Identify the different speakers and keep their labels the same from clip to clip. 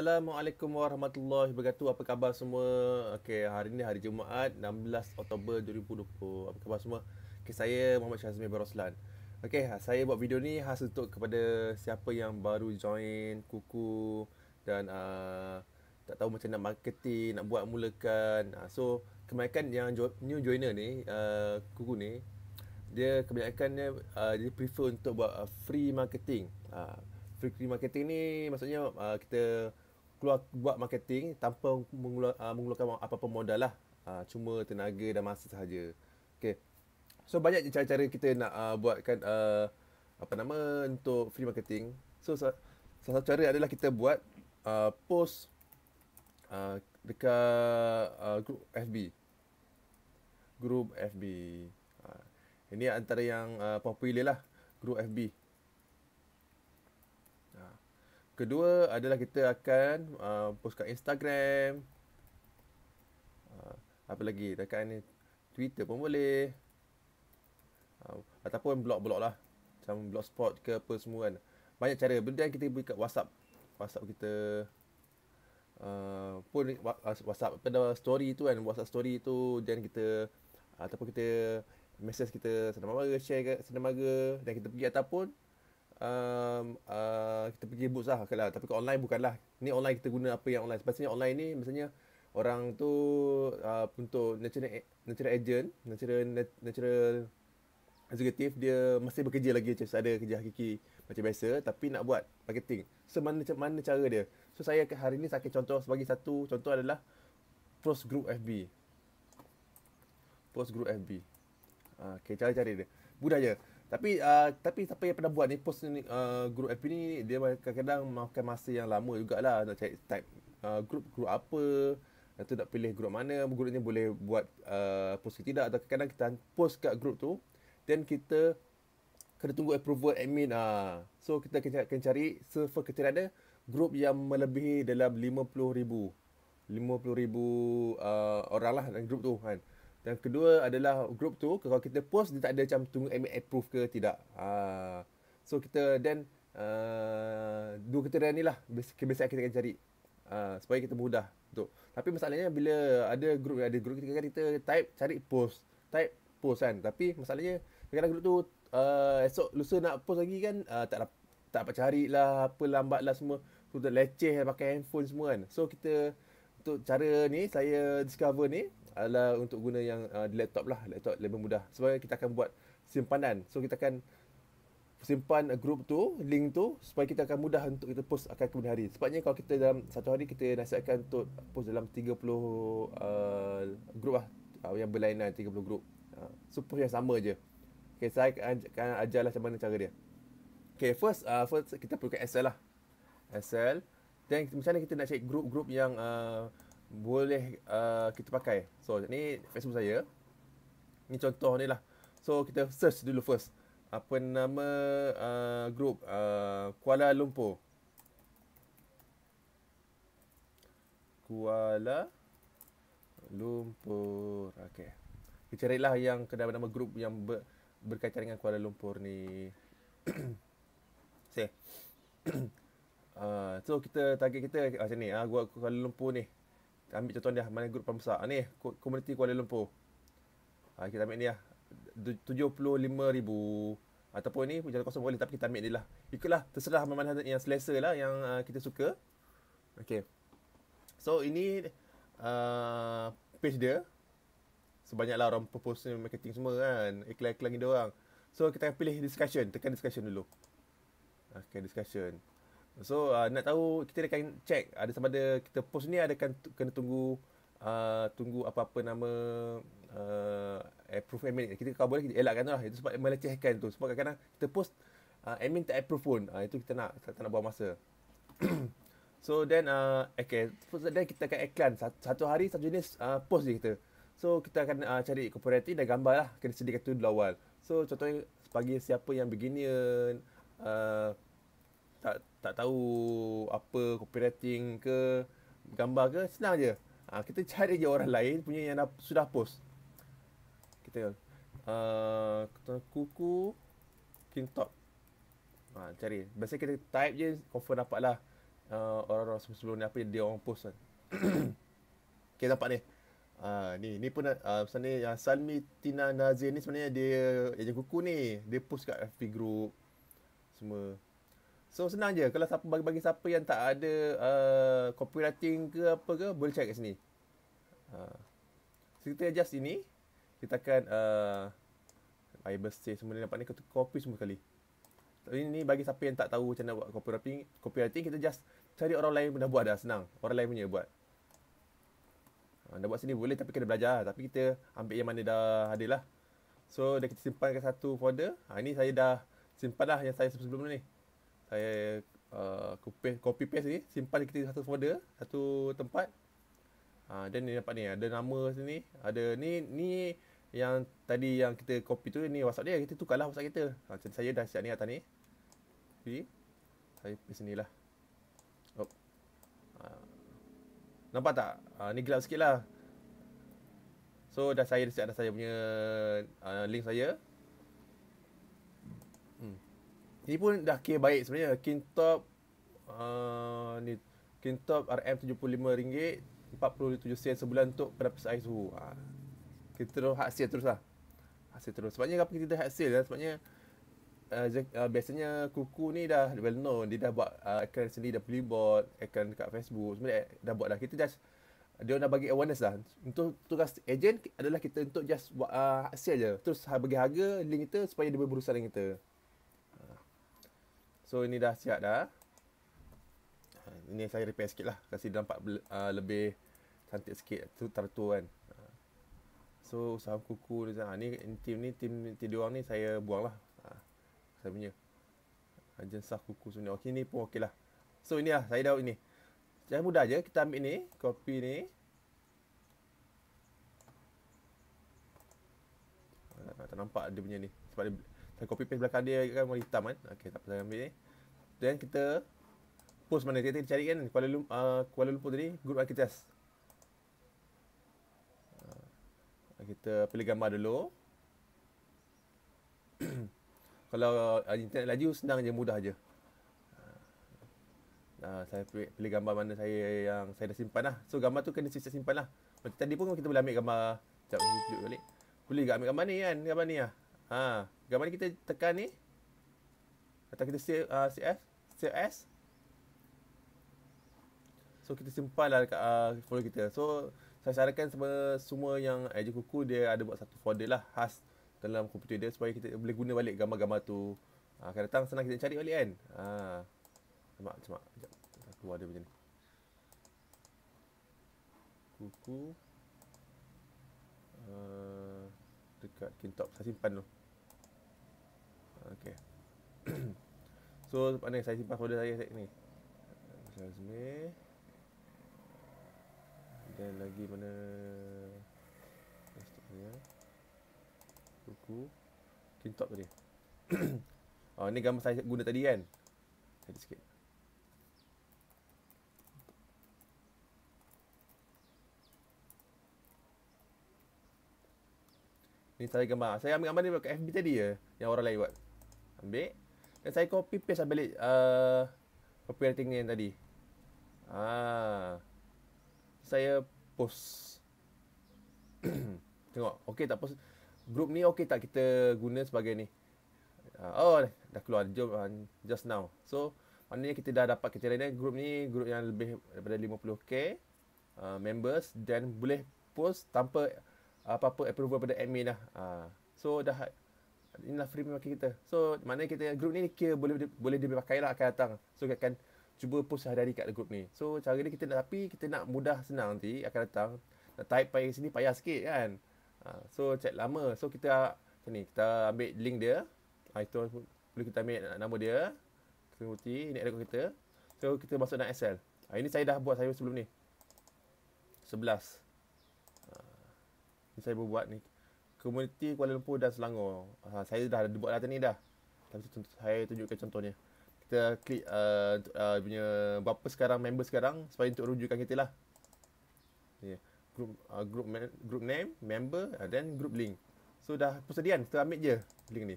Speaker 1: Assalamualaikum warahmatullahi wabarakatuh. Apa khabar semua? Okey, hari ini hari Jumaat, 16 Oktober 2020. Apa khabar semua? Okey, saya Muhammad Syazmi Baroslan. Okey, saya buat video ni khas untuk kepada siapa yang baru join Kuku dan uh, tak tahu macam nak marketing, nak buat mulakan. Uh, so, kebanyakan yang jo- new joiner ni, uh, Kuku ni, dia kebanyakan dia, uh, dia prefer untuk buat uh, free marketing. Uh, free marketing ni maksudnya uh, kita keluar buat marketing tanpa ah, mengeluarkan, apa-apa modal lah. Uh, cuma tenaga dan masa sahaja. Okay. So banyak cara-cara kita nak uh, buatkan uh, apa nama untuk free marketing. So salah satu cara adalah kita buat uh, post uh, dekat uh, group FB. Group FB. Uh, ini antara yang uh, popular lah. Group FB kedua adalah kita akan uh, post kat Instagram. Uh, apa lagi? Dekat ni Twitter pun boleh. Uh, ataupun blog-blog lah. Macam blogspot ke apa semua kan. Banyak cara. Benda kita buat kat WhatsApp. WhatsApp kita. Uh, pun WhatsApp. Pada story tu kan. WhatsApp story tu. Dan kita. Uh, ataupun kita. Message kita. Senamara share ke. Senamara. Dan kita pergi ataupun um, uh, kita pergi boots lah kalau tapi kat online bukanlah ni online kita guna apa yang online sebabnya online ni misalnya orang tu uh, untuk natural natural agent natural natural executive dia masih bekerja lagi macam ada kerja hakiki macam biasa tapi nak buat marketing so mana, mana cara dia so saya hari ni saya contoh sebagai satu contoh adalah post group FB post group FB ah, okay, cari cari dia je. Tapi uh, tapi siapa yang pernah buat ni post ni uh, group FB ni dia kadang-kadang makan masa yang lama jugalah nak cari type uh, group group apa atau nak pilih group mana group ni boleh buat uh, post ke tidak atau kadang-kadang kita post kat group tu then kita kena tunggu approval admin ah uh. so kita kena, kena cari server kita ada group yang melebihi dalam 50000 50000 uh, orang lah dalam group tu kan dan kedua adalah group tu kalau kita post dia tak ada macam tunggu admin approve ke tidak. Ha. So kita then uh, dua kriteria ni lah kebiasaan kita akan cari uh, supaya kita mudah untuk. Tapi masalahnya bila ada group ada group kita kan kita type cari post, type post kan. Tapi masalahnya kadang-kadang group tu uh, esok lusa nak post lagi kan uh, tak tak apa cari lah apa lambat lah semua. Tu leceh pakai handphone semua kan. So kita untuk cara ni saya discover ni adalah untuk guna yang uh, di laptop lah laptop lebih mudah sebab kita akan buat simpanan so kita akan simpan group tu link tu supaya kita akan mudah untuk kita post akan kemudian hari sebabnya kalau kita dalam satu hari kita nasihatkan untuk post dalam 30 uh, group lah uh, yang berlainan 30 group uh, so post yang sama je Okay, saya akan, akan ajar lah macam mana cara dia Okay, first, uh, first kita perlukan Excel lah Excel Then, macam mana kita nak cari group-group yang uh, boleh uh, kita pakai. So ni Facebook saya. Ni contoh ni lah. So kita search dulu first. Apa nama uh, group uh, Kuala Lumpur. Kuala Lumpur. Okay. Kita cari lah yang kedai nama group yang ber, berkaitan dengan Kuala Lumpur ni. Say. uh, so kita target kita ah, macam ni. Ah, uh, Kuala Lumpur ni ambil contoh dia mana grup pembesar ah, ni komuniti Kuala Lumpur ha, kita ambil ni lah 75,000 ataupun ni jalan kosong boleh tapi kita ambil ni lah ikutlah terserah mana yang selesa lah yang uh, kita suka Okay, so ini uh, page dia sebanyak lah orang propose marketing semua kan iklan-iklan ni dia orang so kita pilih discussion tekan discussion dulu Okay, discussion So uh, nak tahu kita akan check ada sama ada kita post ni ada kan kena tunggu uh, tunggu apa-apa nama uh, approve admin. Kita kalau boleh kita elakkan tu lah. Itu sebab melecehkan tu. Sebab kadang-kadang kita post uh, admin tak approve pun. Uh, itu kita nak tak, tak nak buang masa. so then uh, okay. First, then kita akan iklan satu, satu hari satu jenis uh, post je kita. So kita akan uh, cari kooperatif dan gambar lah. Kena sediakan tu dulu awal. So contohnya bagi siapa yang beginian uh, tak tak tahu apa copywriting ke gambar ke senang je ha, kita cari je orang lain punya yang dah, sudah post kita uh, kuku king top ha, cari biasa kita type je confirm dapat lah uh, ha, orang-orang sebelum ni apa yang dia orang post kan okay, nampak ni Uh, ni ni pun uh, sebenarnya yang Salmi Tina Nazir ni sebenarnya dia jajan kuku ni dia post kat FB group semua So senang je kalau siapa bagi bagi siapa yang tak ada uh, copywriting ke apa ke boleh check kat sini. Uh, so kita adjust ini kita akan uh, air bersih semua ni nampak ni kita copy semua sekali. Tapi ini bagi siapa yang tak tahu macam nak buat copywriting, copywriting kita just cari orang lain pun dah buat dah senang. Orang lain punya buat. Uh, dah buat sini boleh tapi kena belajar tapi kita ambil yang mana dah ada lah. So dah kita simpan ke satu folder. Ha, ini saya dah simpan dah yang saya sebelum ni saya uh, copy, copy paste ni simpan kita satu folder satu tempat ha, uh, then ni dapat ni ada nama sini ada ni ni yang tadi yang kita copy tu ni whatsapp dia kita tukarlah whatsapp kita ah, macam saya dah siap ni atas ni copy saya paste sini lah oh. Uh, nampak tak? Uh, ni gelap sikit lah So dah saya dah siap dah saya punya uh, link saya ini pun dah kira baik sebenarnya. Kintop uh, ni Kintop RM75 47 sen sebulan untuk pelapis air tu? Ha. Kita terus hasil teruslah, Hasil terus. Sebabnya kenapa kita dah hasil lah. Sebabnya uh, uh, biasanya kuku ni dah well known. Dia dah buat uh, akan sendiri dah bot, Akan dekat Facebook. Sebenarnya dah buat lah. Kita dah dia nak bagi awareness lah. Untuk tugas agent adalah kita untuk just buat uh, hasil je. Terus ha, bagi harga link kita supaya dia boleh berusaha dengan kita. So ini dah siap dah. Ha, ini saya repair sikit lah. Kasi dia nampak uh, lebih cantik sikit. Tu tertua kan. Ha. So usaha kuku ah, ni. Ha, ni tim ni, tim tidur orang ni saya buang lah. Ha, saya punya. Ha, jensah kuku sebenarnya. Okey ni pun okey lah. So ini lah saya dah ini. Jangan mudah je. Kita ambil ni. Kopi ni. Ha, tak nampak dia punya ni. Sebab dia dan copy paste belakang dia kan warna hitam kan. Okey, tak apa ambil ni. Then kita post mana kita cari kan Kuala Lumpur uh, Kuala Lumpur tadi group architects. Uh, kita pilih gambar dulu. Kalau uh, internet laju senang je mudah je. Uh, uh, saya pilih, pilih gambar mana saya yang saya dah simpan lah. So gambar tu kena siap-siap simpan lah. tadi pun kita boleh ambil gambar. Sekejap, tunjuk balik. Boleh juga ambil gambar ni kan? Gambar ni lah. Haa. Gambar mana kita tekan ni? Atau kita save, uh, save, F, save S? So, kita simpan lah dekat uh, folder kita. So, saya sarankan semua yang Aja Kuku dia ada buat satu folder lah khas dalam komputer dia supaya kita boleh guna balik gambar-gambar tu. Ha, akan datang senang kita cari balik kan. Ha. Ah. Cuma, cuma. Sekejap. keluar dia macam ni. Kuku. Uh, dekat kintop. Saya simpan dulu. Okey, so, mana saya simpan folder saya set ni. Resume. Dan lagi mana desktop saya. Buku. Kintop tadi. oh, ni gambar saya guna tadi kan? Saya sikit. Ini saya gambar. Saya ambil gambar ni dekat FB tadi ya yang orang lain buat. Ambil. Dan saya copy paste lah balik uh, copywriting ni yang tadi. Ah. Saya post. Tengok. Okey tak post. Group ni okey tak kita guna sebagai ni. Uh, oh dah keluar Jom, uh, ah, just now. So maknanya kita dah dapat kriteria ni. Group ni group yang lebih daripada 50k uh, ah, members dan boleh post tanpa apa-apa approval pada admin lah. Uh, so dah ini lah free memang kita. So, mana kita group ni kira boleh boleh dia pakai lah akan datang. So, kita akan cuba post sehari-hari kat group ni. So, cara ni kita nak tapi kita nak mudah senang nanti akan datang. Nak type payah sini payah sikit kan. Ha, so, chat lama. So, kita macam ni. Kita ambil link dia. Ha, itu boleh kita ambil nama dia. Kita bukti. Ini ada kita. So, kita masuk dalam Excel. Ha, ini saya dah buat saya sebelum ni. Sebelas. Ha, ini saya buat ni komuniti Kuala Lumpur dan Selangor. Uh, saya dah ada buat data ni dah. Tapi saya tunjukkan contohnya. Kita klik uh, untuk uh, uh, punya berapa sekarang member sekarang supaya untuk rujukan kita lah. Yeah. Group, uh, group, group name, member uh, then group link. So dah persediaan. Kita ambil je link ni.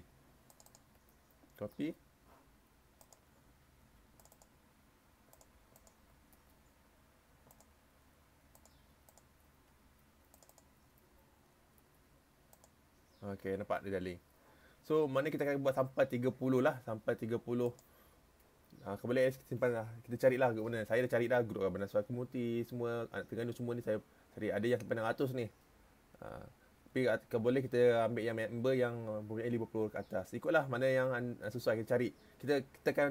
Speaker 1: Copy. Okay, nampak dia dah So, mana kita akan buat sampai 30 lah. Sampai 30. Ha, uh, kemudian kita simpan lah. Kita cari lah mana. Saya dah cari dah, grup lah. Benar suara kemuti, semua. Anak tengah semua ni saya cari. Ada yang sampai 100 ni. Ha, tapi kalau boleh kita ambil yang member yang mempunyai 50 ke atas. Ikutlah mana yang sesuai kita cari. Kita kita akan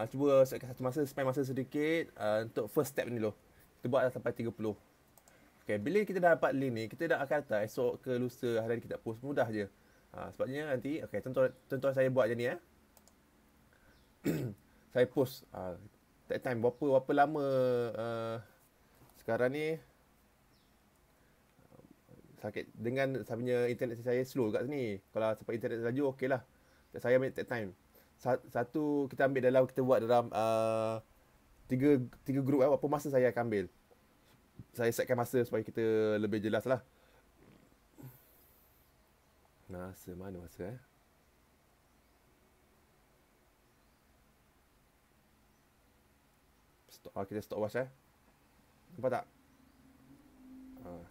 Speaker 1: uh, cuba satu masa, spend masa sedikit uh, untuk first step ni dulu. Kita buat lah sampai 30. Okay, bila kita dah dapat link ni, kita dah akan hantar esok ke lusa hari ni kita post mudah je. Ha, sebabnya nanti, okay, tentu tuan saya buat je ni eh. saya post ha, that time berapa, berapa lama uh, sekarang ni sakit dengan sebenarnya internet saya slow kat sini. Kalau sampai internet laju okeylah. lah. saya ambil that time. Satu kita ambil dalam kita buat dalam uh, tiga tiga grup. eh apa masa saya akan ambil saya setkan masa supaya kita lebih jelas lah. Masa mana masa eh? Stop, ah, kita stop watch eh. Nampak tak? Ah,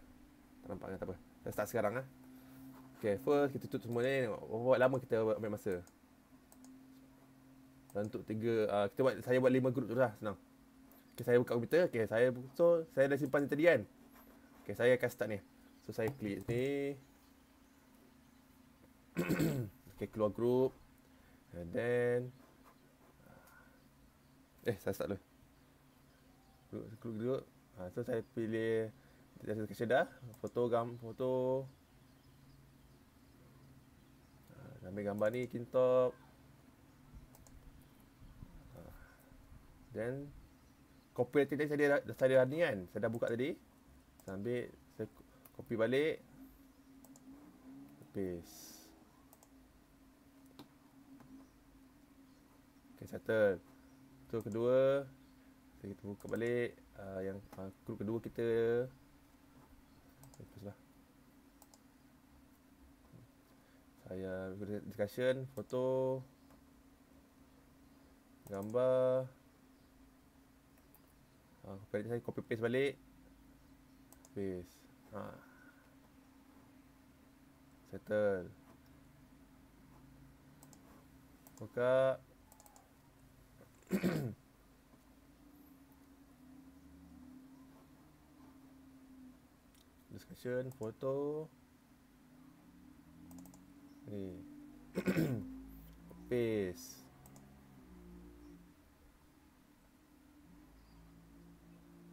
Speaker 1: tak nampak kan? Tak apa. Saya start sekarang lah. Okay, first kita tutup semua ni. Berapa lama kita ambil masa? untuk tiga, uh, kita buat, saya buat lima grup tu lah. Senang. Okay, saya buka komputer. Okay, saya so saya dah simpan tadi kan. Okay, saya akan start ni. So saya klik ni. okay, keluar group. And then Eh, saya start dulu. Group, dulu, ha, so saya pilih Data discussion dah Foto gam, Foto ha, Ambil gambar ni Kintop ha, Then kopi latte tadi saya dah, saya dah ni kan. Saya dah buka tadi. Saya ambil saya kopi balik. Paste. Okay, settle. Tu kedua. Saya kita buka balik uh, yang uh, kru kedua kita. Lepas lah. Saya discussion, foto, gambar uh, ah, saya copy paste balik paste ha. settle buka discussion foto ni paste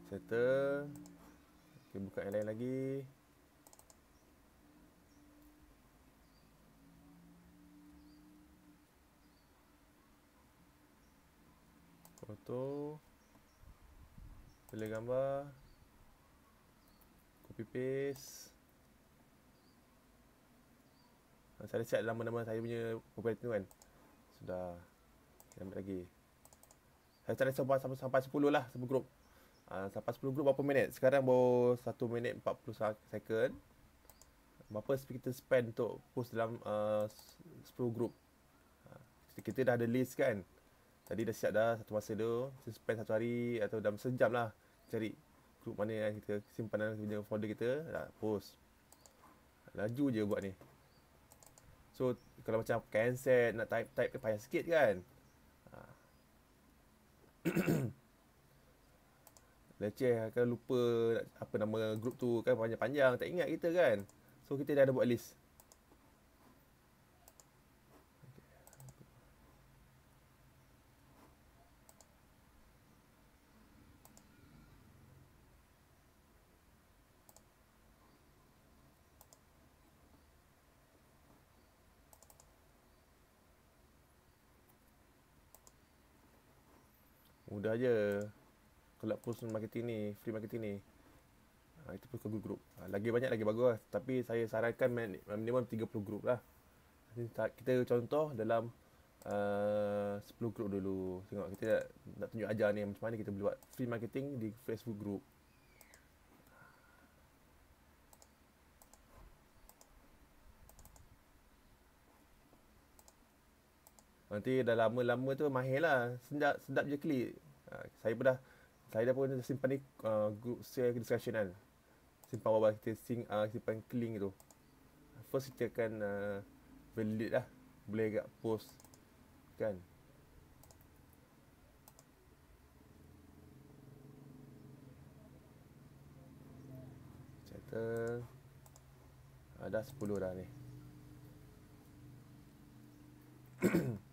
Speaker 1: settle okay, buka yang lain lagi foto pilih gambar copy paste ha, saya siap dalam nama saya punya mobile tu kan sudah saya ambil lagi saya tak rasa sampai 10 lah sebuah grup Uh, sampai 10 group berapa minit? Sekarang baru 1 minit 40 second. Berapa kita spend untuk post dalam uh, 10 group? Uh, kita dah ada list kan? Tadi dah siap dah satu masa tu. Kita spend satu hari atau dalam sejam lah. Cari group mana yang kita simpan dalam punya folder kita. Dah post. Laju je buat ni. So, kalau macam cancel nak type-type payah sikit kan? Uh. leceh lah, kan lupa apa nama group tu kan panjang-panjang tak ingat kita kan so kita dah ada buat list Mudah je kalau personal marketing ni, free marketing ni, ha, itu pun Google Group. Ha, lagi banyak lagi bagus lah. Tapi saya sarankan minimum 30 group lah. Kita contoh dalam ah, uh, 10 group dulu. Tengok kita nak, nak tunjuk ajar ni macam mana kita boleh buat free marketing di Facebook group. Nanti dah lama-lama tu mahir lah. Sedap, sedap je klik. Ha, saya pun dah saya dah pun simpan ni uh, group share discussion kan. Simpan bawah kita sing uh, simpan link tu. First kita akan uh, validate lah. Boleh agak post kan. Chatter. Ada ah, uh, 10 dah ni.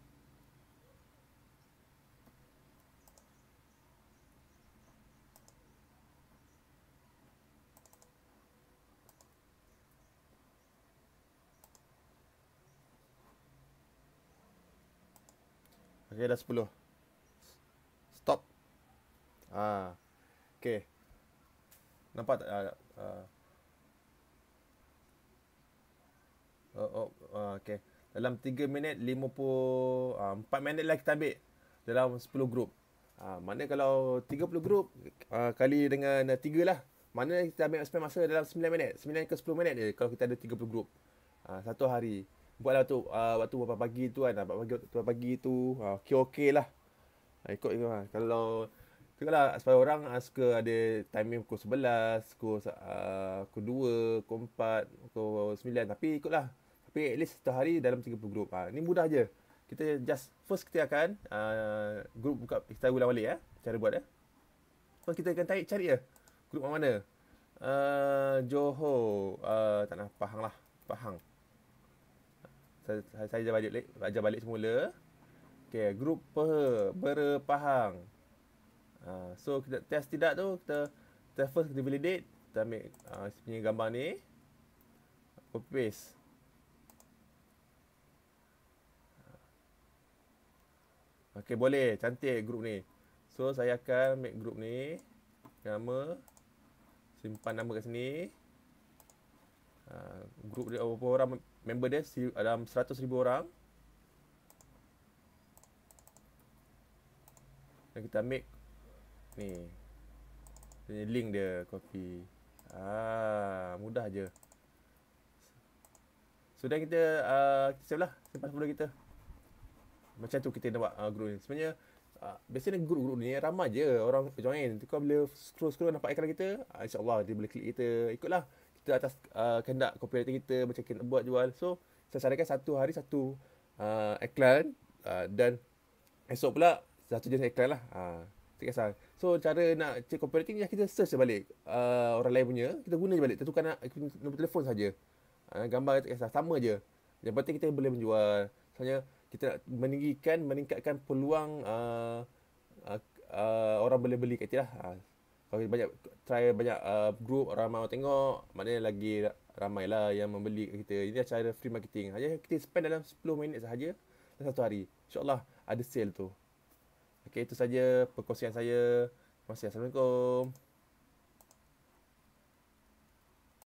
Speaker 1: Okey dah 10. Stop. Ah. okay. Nampak tak ah. Uh, Oh, oh, uh, Dalam tiga minit 50 ah empat minit lagi kita ambil dalam sepuluh grup. Ah, mana kalau tiga puluh grup uh, kali dengan tiga lah. Mana kita ambil spend masa dalam sembilan minit. sembilan ke sepuluh minit je kalau kita ada tiga puluh grup. Ah, satu hari buat lah tu uh, waktu berapa pagi tu kan berapa pagi tu berapa pagi tu uh, okey okey lah uh, ikut ikut lah kalau tu lah sebab orang uh, suka ada timing pukul 11 pukul uh, pukul 2 pukul 4 pukul 9 tapi ikut lah tapi at least satu hari dalam 30 grup uh, ni mudah je kita just first kita akan uh, grup buka kita ulang balik ya eh, cara buat ya eh. first kita akan tarik cari ya grup mana uh, Johor uh, tak nak Pahang lah Pahang saya, saya ajar balik ajar balik semula Okay, grup per berpahang uh, so kita test tidak tu kita test first kita validate kita ambil uh, punya gambar ni copy paste ah. Okey boleh cantik grup ni. So saya akan make grup ni nama simpan nama kat sini. uh, grup dia apa orang member dia dalam 100,000 orang. Dan kita ambil ni. Ini link dia copy. Ah, mudah aje. Sudah so, kita a uh, kita lah sempat sebelum kita. Macam tu kita nampak uh, group ni. Sebenarnya uh, biasanya group-group ni ramai je orang join. Kau bila scroll-scroll nampak iklan kita, uh, insya-Allah dia boleh klik kita. Ikutlah kita atas uh, kehendak copyright kita macam kita nak buat jual. So, saya sarankan satu hari satu uh, iklan uh, dan esok pula satu jenis iklan lah. Uh, kisah. So, cara nak check copyright ni, ya kita search je balik uh, orang lain punya. Kita guna je balik. Kita tukar nak, nombor telefon saja. Uh, gambar tak kisah. Sama je. Yang penting kita boleh menjual. Soalnya, kita nak meninggikan, meningkatkan peluang uh, uh, uh, orang boleh beli kat kita lah. Uh, kalau banyak try banyak uh, group ramai orang tengok, maknanya lagi ramai lah yang membeli kita. Ini adalah cara free marketing. Hanya kita spend dalam 10 minit sahaja dalam satu hari. InsyaAllah ada sale tu. Okay, itu saja perkongsian saya. Terima kasih. Assalamualaikum.